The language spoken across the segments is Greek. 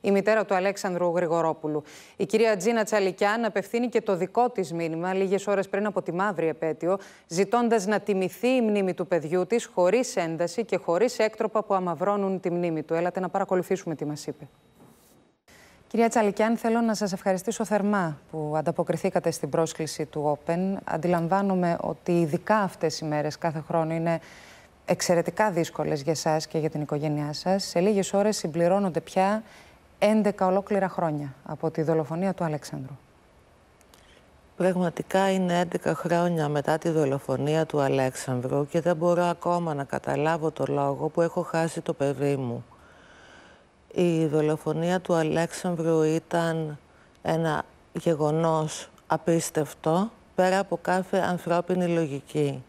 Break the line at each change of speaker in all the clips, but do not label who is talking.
η μητέρα του Αλέξανδρου Γρηγορόπουλου. Η κυρία Τζίνα Τσαλικιάν απευθύνει και το δικό της μήνυμα λίγες ώρες πριν από τη μαύρη επέτειο, ζητώντας να τιμηθεί η μνήμη του παιδιού της χωρίς ένταση και χωρίς έκτροπα που αμαυρώνουν τη μνήμη του. Έλατε να παρακολουθήσουμε τι μας είπε. Κυρία Τσαλικιάν, θέλω να σας ευχαριστήσω θερμά που ανταποκριθήκατε στην πρόσκληση του Open. Αντιλαμβάνομαι ότι ειδικά αυτές οι μέρες κάθε χρόνο είναι εξαιρετικά δύσκολες για σας και για την οικογένειά σας. Σε λίγες ώρες συμπληρώνονται πια 11 ολόκληρα χρόνια από τη δολοφονία του Αλέξανδρου.
Πραγματικά είναι 11 χρόνια μετά τη δολοφονία του Αλέξανδρου και δεν μπορώ ακόμα να καταλάβω το λόγο που έχω χάσει το παιδί μου. Η δολοφονία του Αλέξανδρου ήταν ένα γεγονός απίστευτο πέρα από κάθε ανθρώπινη λογική.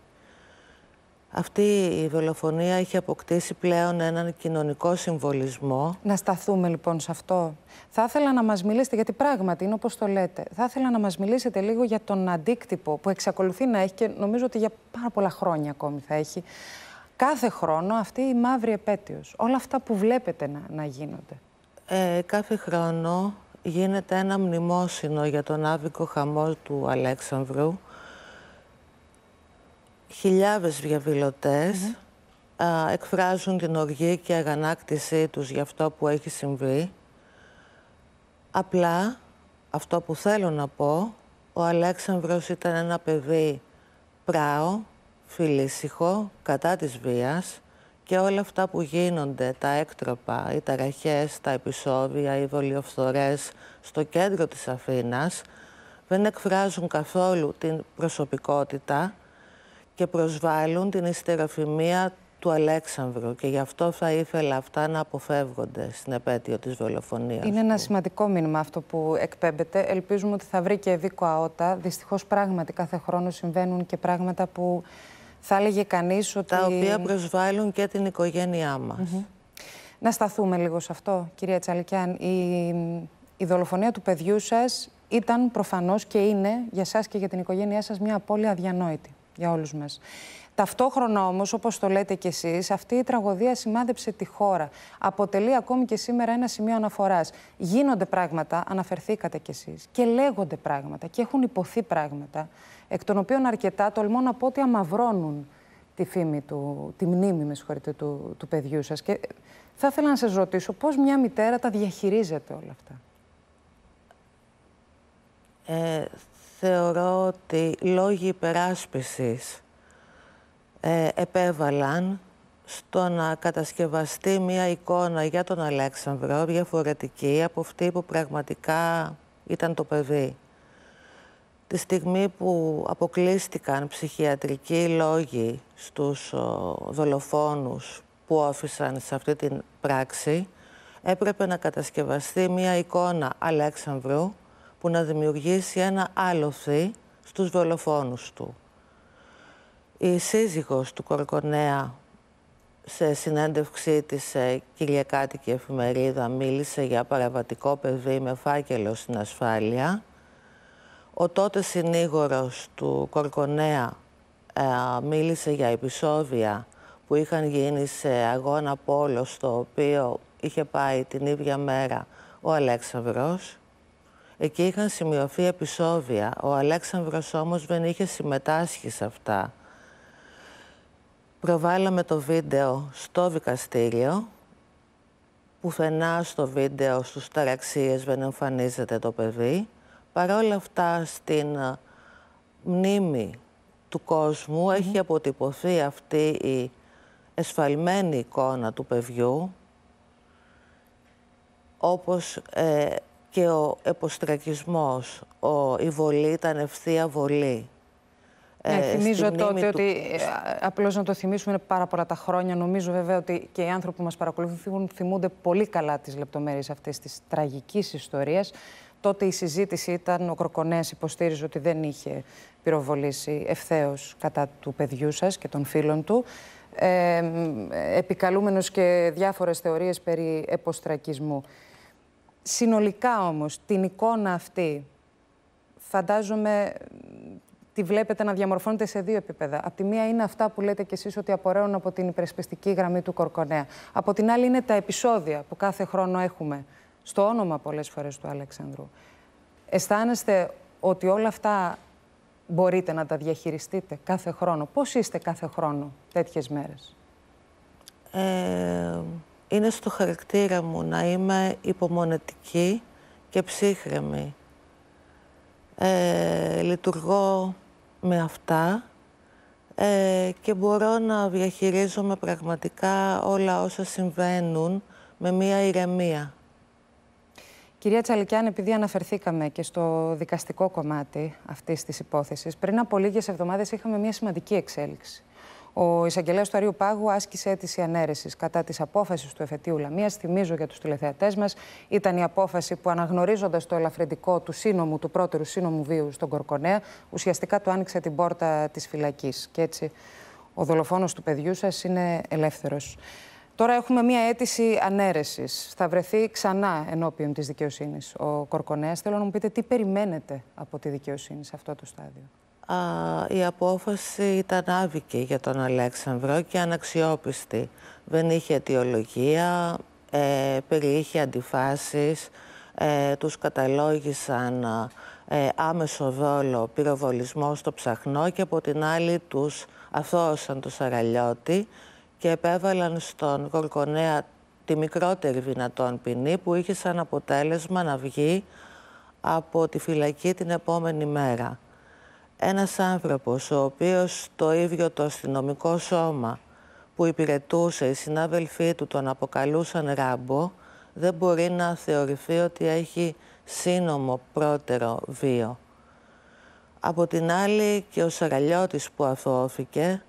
Αυτή η δολοφονία έχει αποκτήσει πλέον έναν κοινωνικό συμβολισμό.
Να σταθούμε λοιπόν σε αυτό. Θα ήθελα να μας μιλήσετε, γιατί πράγματι είναι όπως το λέτε, θα ήθελα να μας μιλήσετε λίγο για τον αντίκτυπο που εξακολουθεί να έχει και νομίζω ότι για πάρα πολλά χρόνια ακόμη θα έχει. Κάθε χρόνο αυτή η μαύρη επέτειος, όλα αυτά που βλέπετε να, γίνονται.
Ε, κάθε χρόνο γίνεται ένα μνημόσυνο για τον άβικο χαμό του Αλέξανδρου χιλιάδες διαδηλωτές εκφράζουν την οργή και αγανάκτησή τους για αυτό που έχει συμβεί. Απλά, αυτό που θέλω να πω, ο Αλέξανδρος ήταν ένα παιδί πράο, φιλήσυχο, κατά της βίας και όλα αυτά που γίνονται, τα έκτροπα, οι ταραχές, τα επεισόδια, οι βολιοφθορές στο κέντρο της Αθήνας δεν εκφράζουν καθόλου την προσωπικότητα και προσβάλλουν την ιστεραφημία του Αλέξανδρου και γι' αυτό θα ήθελα αυτά να αποφεύγονται στην επέτειο της δολοφονίας. Είναι
ένα σημαντικό μήνυμα αυτό που εκπέμπεται. Ελπίζουμε ότι θα βρει και ευήκο αότα. Δυστυχώς πράγματι κάθε χρόνο συμβαίνουν και πράγματα που θα έλεγε κανείς ότι... Τα οποία προσβάλλουν και την οικογένειά μας. Να σταθούμε λίγο σε αυτό, κυρία Τσαλικιάν. Η, η δολοφονία του παιδιού σας ήταν προφανώς και είναι για σας και για την οικογένειά σας μια απώλεια αδιανόητη για όλους μας. Ταυτόχρονα όμως, όπως το λέτε κι εσείς, αυτή η τραγωδία σημάδεψε τη χώρα. Αποτελεί ακόμη και σήμερα ένα σημείο αναφοράς. Γίνονται πράγματα, αναφερθήκατε κι εσείς, και λέγονται πράγματα και έχουν υποθεί πράγματα, εκ των οποίων αρκετά τολμώ να πω ότι αμαυρώνουν τη φήμη του, τη μνήμη, με συγχωρείτε, του, του παιδιού σας. Και θα ήθελα να σας ρωτήσω πώς μια μητέρα τα διαχειρίζεται όλα αυτά. Ε,
θεωρώ ότι λόγοι υπεράσπισης ε, επέβαλαν στο να κατασκευαστεί μία εικόνα για τον Αλέξανδρο διαφορετική από αυτή που πραγματικά ήταν το παιδί. Τη στιγμή που αποκλείστηκαν ψυχιατρικοί λόγοι στους δολοφόνους που όφησαν σε αυτή την πράξη, έπρεπε να κατασκευαστεί μία εικόνα Αλέξανδρου που να δημιουργήσει ένα άλοθη στους δολοφόνους του. Η σύζυγος του Κορκονέα σε συνέντευξή της Κυριακάτικη Εφημερίδα μίλησε για παραβατικό παιδί με φάκελο στην ασφάλεια. Ο τότε συνήγορος του Κορκονέα ε, μίλησε για επεισόδια που είχαν γίνει σε αγώνα πόλο στο οποίο είχε πάει την ίδια μέρα ο Αλέξανδρος. Εκεί είχαν σημειωθεί επεισόδια. Ο Αλέξανδρος όμως δεν είχε συμμετάσχει σε αυτά. Προβάλαμε το βίντεο στο δικαστήριο. Πουθενά στο βίντεο, στους ταραξίες, δεν εμφανίζεται το παιδί. Παρ' όλα αυτά, στην ε, μνήμη του κόσμου έχει αποτυπωθεί αυτή η εσφαλμένη εικόνα του παιδιού, όπως ε, και ο εποστρακισμός, ο, η βολή ήταν ευθεία βολή.
Ναι, ε, θυμίζω τότε ότι, ε, απλώς να το θυμίσουμε, πάρα πολλά τα χρόνια. Νομίζω βέβαια ότι και οι άνθρωποι που μας παρακολουθούν θυμούνται πολύ καλά τις λεπτομέρειες αυτής της τραγικής ιστορίας. Τότε η συζήτηση ήταν, ο Κροκονές υποστήριζε ότι δεν είχε πυροβολήσει ευθέως κατά του παιδιού σας και των φίλων του. Ε, επικαλούμενος και διάφορες θεωρίες περί εποστρακισμού. Συνολικά όμως, την εικόνα αυτή, φαντάζομαι τη βλέπετε να διαμορφώνεται σε δύο επίπεδα. Από τη μία είναι αυτά που λέτε κι εσείς ότι απορρέουν από την υπερασπιστική γραμμή του Κορκονέα. Από την άλλη είναι τα επεισόδια που κάθε χρόνο έχουμε, στο όνομα πολλές φορές του Αλεξανδρού. Αισθάνεστε ότι όλα αυτά μπορείτε να τα διαχειριστείτε κάθε χρόνο. Πώς είστε κάθε χρόνο τέτοιες μέρες.
Ε, είναι στο χαρακτήρα μου να είμαι υπομονετική και ψύχρεμη. Ε, λειτουργώ με αυτά ε, και μπορώ να διαχειρίζομαι
πραγματικά όλα όσα συμβαίνουν με μία ηρεμία. Κυρία Τσαλικιάν, επειδή αναφερθήκαμε και στο δικαστικό κομμάτι αυτής της υπόθεσης, πριν από λίγες εβδομάδες είχαμε μία σημαντική εξέλιξη. Ο εισαγγελέας του Αρίου Πάγου άσκησε αίτηση ανέρεσης κατά της απόφασης του εφετείου Λαμίας. Θυμίζω για τους τηλεθεατές μας, ήταν η απόφαση που αναγνωρίζοντας το ελαφρεντικό του σύνομου, του πρώτερου σύνομου βίου στον Κορκονέα, ουσιαστικά του άνοιξε την πόρτα της φυλακής. Και έτσι ο δολοφόνος του παιδιού σας είναι ελεύθερος. Τώρα έχουμε μία αίτηση ανέρεσης. Θα βρεθεί ξανά ενώπιον της δικαιοσύνης ο Κορκονέας. Θέλω να μου πείτε τι περιμένετε από τη δικαιοσύνη σε αυτό το στάδιο
η απόφαση ήταν άβικη για τον Αλέξανδρο και αναξιόπιστη. Δεν είχε αιτιολογία, ε, περιείχε αντιφάσεις, ε, τους καταλόγησαν ε, άμεσο δόλο πυροβολισμό στο ψαχνό και από την άλλη τους αθώωσαν το Σαραλιώτη και επέβαλαν στον Γορκονέα τη μικρότερη δυνατόν ποινή που είχε σαν αποτέλεσμα να βγει από τη φυλακή την επόμενη μέρα ένας άνθρωπος ο οποίος το ίδιο το αστυνομικό σώμα που υπηρετούσε οι συνάδελφοί του τον αποκαλούσαν ράμπο, δεν μπορεί να θεωρηθεί ότι έχει σύνομο πρώτερο βίο. Από την άλλη και ο Σαραλιώτης που αθώθηκε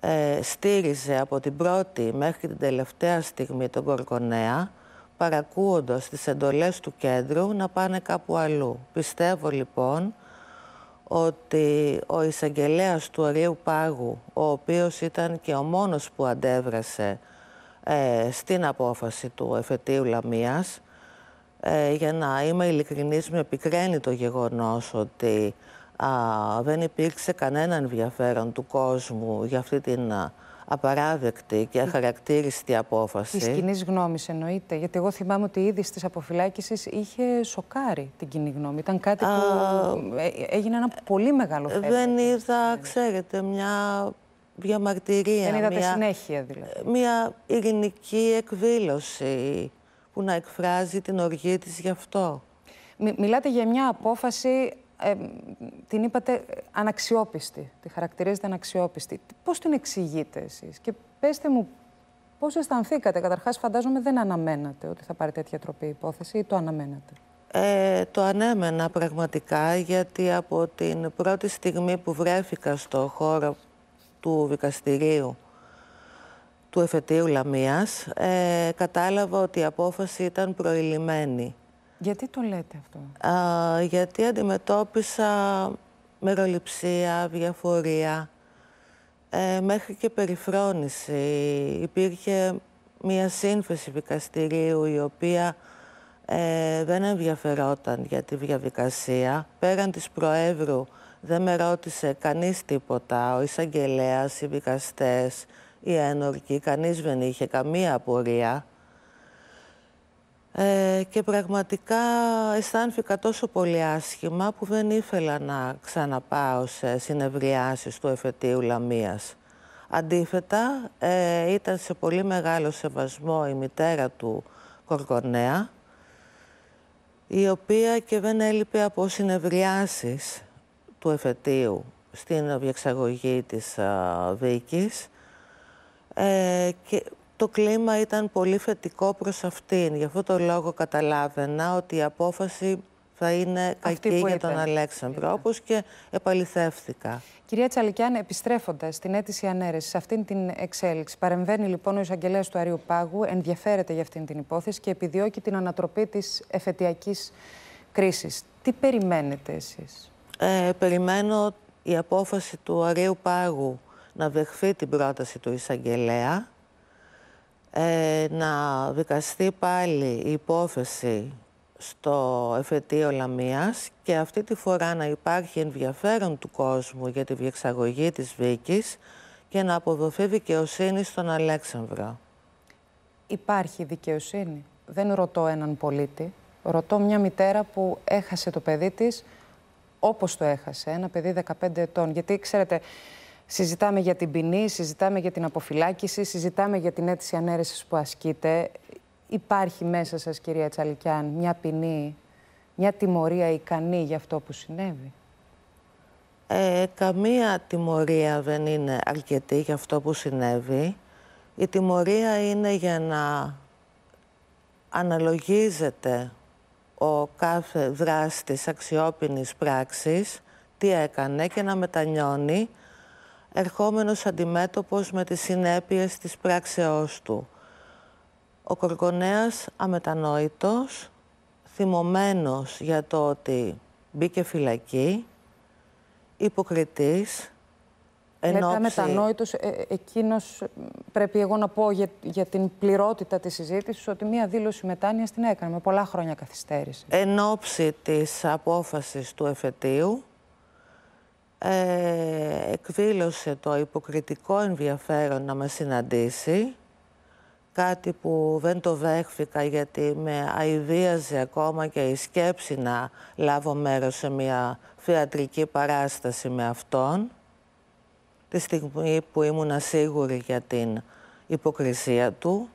ε, στήριζε από την πρώτη μέχρι την τελευταία στιγμή τον Κορκονέα παρακούοντας τις εντολές του κέντρου να πάνε κάπου αλλού. Πιστεύω λοιπόν ότι ο εισαγγελέας του Αρίου Πάγου, ο οποίος ήταν και ο μόνος που αντέβρασε ε, στην απόφαση του εφετείου Λαμίας, ε, για να είμαι ειλικρινής με επικραίνει το γεγονός ότι α, δεν υπήρξε κανένα ενδιαφέρον του κόσμου για αυτή την απαράδεκτη και αχαρακτήριστη απόφαση. Της κοινής
γνώμης εννοείται. Γιατί εγώ θυμάμαι ότι ήδη στις αποφυλάκηση είχε σοκάρει την κοινή γνώμη. Ήταν κάτι που ε, έγινε ένα πολύ μεγάλο θέμα. Δεν είδα, ξέρετε, μια διαμαρτυρία. Δεν είδατε συνέχεια δηλαδή.
Μια ειρηνική εκδήλωση που να εκφράζει
την οργή της γι' αυτό. μιλάτε για μια απόφαση ε, την είπατε αναξιόπιστη, τη χαρακτηρίζετε αναξιόπιστη. Πώς την εξηγείτε εσείς και πέστε μου πώς αισθανθήκατε. Καταρχάς φαντάζομαι δεν αναμένατε ότι θα πάρει τέτοια τροπή υπόθεση ή το αναμένατε.
Ε, το ανέμενα πραγματικά γιατί από την πρώτη στιγμή που βρέθηκα στο χώρο του δικαστηρίου του εφετείου Λαμίας ε, κατάλαβα ότι η απόφαση ήταν προηλημένη.
Γιατί το λέτε αυτό?
Α, γιατί αντιμετώπισα μεροληψία, διαφορία, ε, μέχρι και περιφρόνηση. Υπήρχε μία σύμφεση δικαστηρίου η οποία ε, δεν ενδιαφερόταν για τη διαδικασία. Πέραν της Προέδρου δεν με ρώτησε κανείς τίποτα, ο εισαγγελέας, οι δικαστές, οι ένορκοι, κανείς δεν είχε καμία απορία. Ε, και πραγματικά αισθάνθηκα τόσο πολύ άσχημα που δεν ήθελα να ξαναπάω σε συνευριάσεις του εφετείου Λαμίας. Αντίθετα, ε, ήταν σε πολύ μεγάλο σεβασμό η μητέρα του Κορκονέα, η οποία και δεν έλειπε από συνευριάσεις του εφετείου στην διεξαγωγή της ε, ε και το κλίμα ήταν πολύ θετικό προς αυτήν. Γι' αυτό το λόγο καταλάβαινα ότι η απόφαση θα είναι Αυτή κακή για τον Αλέξανδρο, όπως και
επαληθεύθηκα. Κυρία Τσαλικιάν, επιστρέφοντας στην αίτηση ανέρεσης, σε αυτήν την εξέλιξη, παρεμβαίνει λοιπόν ο εισαγγελέας του Αρίου Πάγου, ενδιαφέρεται για αυτήν την υπόθεση και επιδιώκει την ανατροπή της εφετειακής κρίσης. Τι περιμένετε εσείς, ε,
Περιμένω η απόφαση του Αρίου Πάγου να δεχθεί την πρόταση του εισαγγελέα ε, να δικαστεί πάλι η υπόθεση στο εφετείο Λαμίας και αυτή τη φορά να υπάρχει ενδιαφέρον του κόσμου για τη διεξαγωγή της Βίκης και να αποδοθεί δικαιοσύνη
στον Αλέξανδρο. Υπάρχει δικαιοσύνη. Δεν ρωτώ έναν πολίτη. Ρωτώ μια μητέρα που έχασε το παιδί της όπως το έχασε. Ένα παιδί 15 ετών. Γιατί, ξέρετε, Συζητάμε για την ποινή, συζητάμε για την αποφυλάκηση, συζητάμε για την αίτηση ανέρεσης που ασκείτε. Υπάρχει μέσα σας, κυρία Τσαλικιάν, μια ποινή, μια τιμωρία ικανή για αυτό που συνέβη.
Ε, καμία τιμωρία δεν είναι αρκετή για αυτό που συνέβη. Η τιμωρία είναι για να αναλογίζεται ο κάθε δράστης αξιόπινης πράξης τι έκανε και να μετανιώνει ερχόμενος αντιμέτωπος με τις συνέπειες της πράξεώς του. Ο Κοργονέας αμετανόητος, θυμωμένος για το ότι μπήκε φυλακή, υποκριτής,
ενόψη... Λέτε αμετανόητος, ε, ε, εκείνος πρέπει εγώ να πω για, την πληρότητα της συζήτησης ότι μία δήλωση μετάνοιας την έκανε με πολλά χρόνια καθυστέρηση.
Ενόψη της απόφασης του εφετείου, ε, το υποκριτικό ενδιαφέρον να με συναντήσει. Κάτι που δεν το δέχθηκα γιατί με αηδίαζε ακόμα και η σκέψη να λάβω μέρος σε μια θεατρική παράσταση με αυτόν. Τη στιγμή που ήμουν σίγουρη για την υποκρισία του.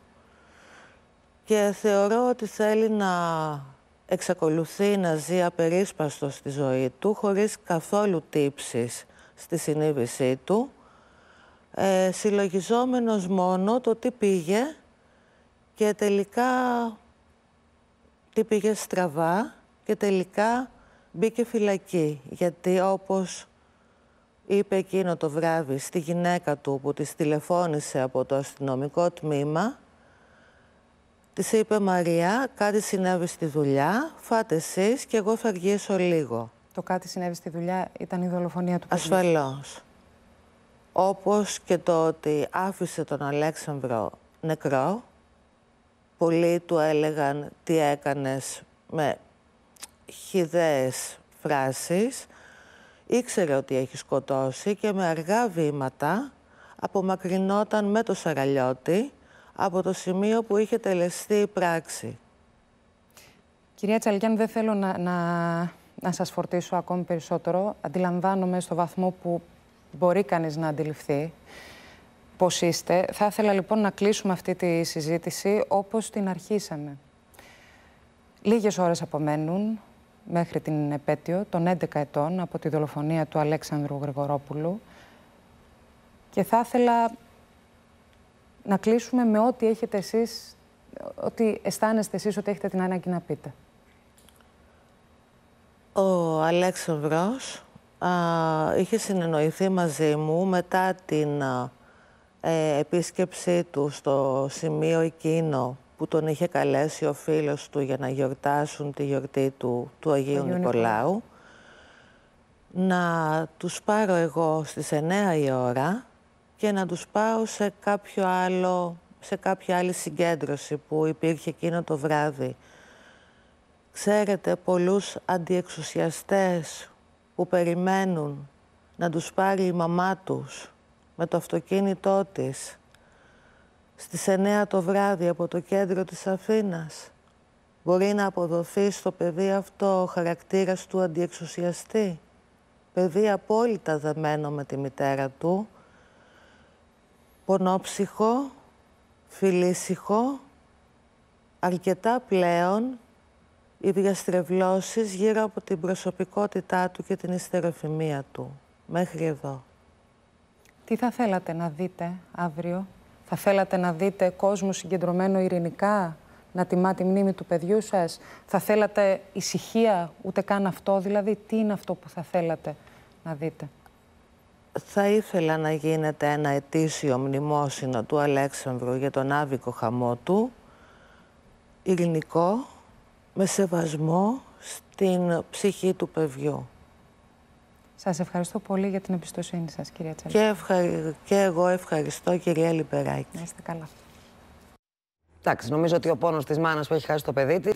Και θεωρώ ότι θέλει να εξακολουθεί να ζει απερίσπαστος στη ζωή του, χωρίς καθόλου τύψεις στη συνείδησή του, ε, συλλογιζόμενος μόνο το τι πήγε και τελικά τι πήγε στραβά και τελικά μπήκε φυλακή. Γιατί όπως είπε εκείνο το βράδυ στη γυναίκα του που της τηλεφώνησε από το αστυνομικό τμήμα, Της είπε Μαρία, κάτι συνέβη στη δουλειά, φάτε εσείς και εγώ θα αργήσω λίγο.
Το κάτι συνέβη στη δουλειά ήταν η δολοφονία του παιδιού. Ασφαλώς.
Όπως και το ότι άφησε τον Αλέξανδρο νεκρό. Πολλοί του έλεγαν τι έκανες με χιδές φράσεις. Ήξερε ότι έχει σκοτώσει και με αργά βήματα απομακρυνόταν με το σαραλιώτη από το σημείο που είχε τελεστεί η πράξη.
Κυρία Τσαλγιάν, δεν θέλω να, να, να σας φορτίσω ακόμη περισσότερο. Αντιλαμβάνομαι στο βαθμό που μπορεί κανείς να αντιληφθεί πώς είστε. Θα ήθελα λοιπόν να κλείσουμε αυτή τη συζήτηση όπως την αρχίσαμε. Λίγες ώρες απομένουν μέχρι την επέτειο των 11 ετών από τη δολοφονία του Αλέξανδρου Γρηγορόπουλου και θα ήθελα να κλείσουμε με ό,τι έχετε εσείς, ό,τι αισθάνεστε εσείς ότι έχετε την ανάγκη να πείτε.
Ο Αλέξανδρος α, είχε συνεννοηθεί μαζί μου μετά την ε, επίσκεψή του στο σημείο εκείνο που τον είχε καλέσει ο φίλος του για να γιορτάσουν τη γιορτή του, του Αγίου Νικολάου. Να τους πάρω εγώ στις 9 η ώρα και να τους πάω σε, κάποιο άλλο, σε κάποια άλλη συγκέντρωση που υπήρχε εκείνο το βράδυ. Ξέρετε πολλούς αντιεξουσιαστές που περιμένουν να τους πάρει η μαμά τους με το αυτοκίνητό της στις 9 το βράδυ από το κέντρο της Αθήνας. Μπορεί να αποδοθεί στο παιδί αυτό ο χαρακτήρας του αντιεξουσιαστή. Παιδί απόλυτα δεμένο με τη μητέρα του, πονόψυχο, φιλήσυχο, αρκετά πλέον οι διαστρεβλώσεις γύρω από την προσωπικότητά του και την ιστεροφημία του. Μέχρι εδώ.
Τι θα θέλατε να δείτε αύριο, θα θέλατε να δείτε κόσμο συγκεντρωμένο ειρηνικά, να τιμά τη μνήμη του παιδιού σας, θα θέλατε ησυχία, ούτε καν αυτό δηλαδή, τι είναι αυτό που θα θέλατε να δείτε
θα ήθελα να γίνεται ένα ετήσιο μνημόσυνο του Αλέξανδρου για τον άβικο χαμό του, ειρηνικό, με σεβασμό στην ψυχή του παιδιού.
Σας ευχαριστώ πολύ για την εμπιστοσύνη σας, κυρία Τσέλη.
Και, και εγώ ευχαριστώ, κυρία Λιπεράκη. Να είστε καλά.
Εντάξει, νομίζω ότι ο πόνος της μάνας που έχει χάσει το παιδί της...